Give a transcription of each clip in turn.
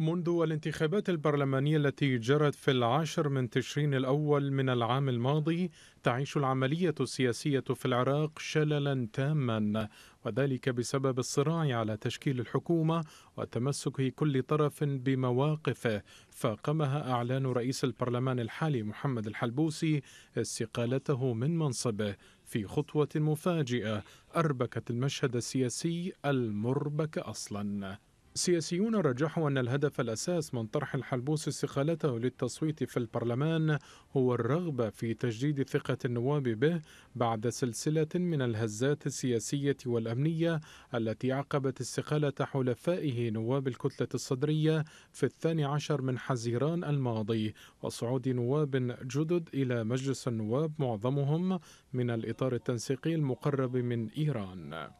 منذ الانتخابات البرلمانية التي جرت في العاشر من تشرين الأول من العام الماضي تعيش العملية السياسية في العراق شللا تاما وذلك بسبب الصراع على تشكيل الحكومة وتمسك كل طرف بمواقفه فاقمها أعلان رئيس البرلمان الحالي محمد الحلبوسي استقالته من منصبه في خطوة مفاجئة أربكت المشهد السياسي المربك أصلاً سياسيون رجحوا أن الهدف الأساس من طرح الحلبوس استقالته للتصويت في البرلمان هو الرغبة في تجديد ثقة النواب به بعد سلسلة من الهزات السياسية والأمنية التي عقبت استقالة حلفائه نواب الكتلة الصدرية في الثاني عشر من حزيران الماضي وصعود نواب جدد إلى مجلس النواب معظمهم من الإطار التنسيقي المقرب من إيران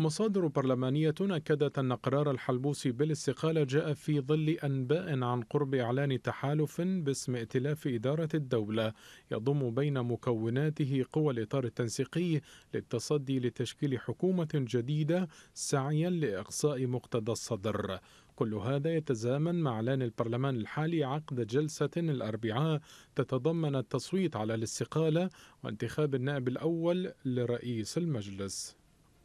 مصادر برلمانية أكدت أن قرار الحلبوسي بالاستقالة جاء في ظل أنباء عن قرب إعلان تحالف باسم ائتلاف إدارة الدولة يضم بين مكوناته قوى الإطار التنسيقي للتصدي لتشكيل حكومة جديدة سعيا لإقصاء مقتدى الصدر كل هذا يتزامن مع اعلان البرلمان الحالي عقد جلسه الاربعاء تتضمن التصويت على الاستقاله وانتخاب النائب الاول لرئيس المجلس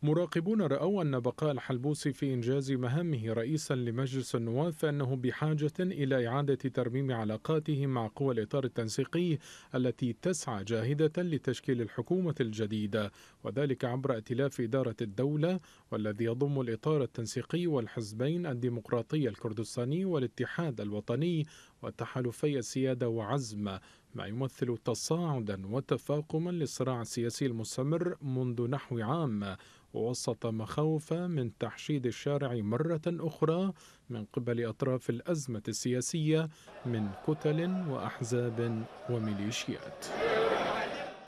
مراقبون رأوا أن بقاء الحلبوسي في إنجاز مهامه رئيسا لمجلس النواب فأنه بحاجة إلى إعادة ترميم علاقاته مع قوى الإطار التنسيقي التي تسعى جاهدة لتشكيل الحكومة الجديدة وذلك عبر ائتلاف إدارة الدولة والذي يضم الإطار التنسيقي والحزبين الديمقراطي الكردستاني والاتحاد الوطني وتحالفي سيادة وعزم ما يمثل تصاعدا وتفاقما للصراع السياسي المستمر منذ نحو عام وسط مخاوف من تحشيد الشارع مرة أخرى من قبل أطراف الأزمة السياسية من كتل وأحزاب وميليشيات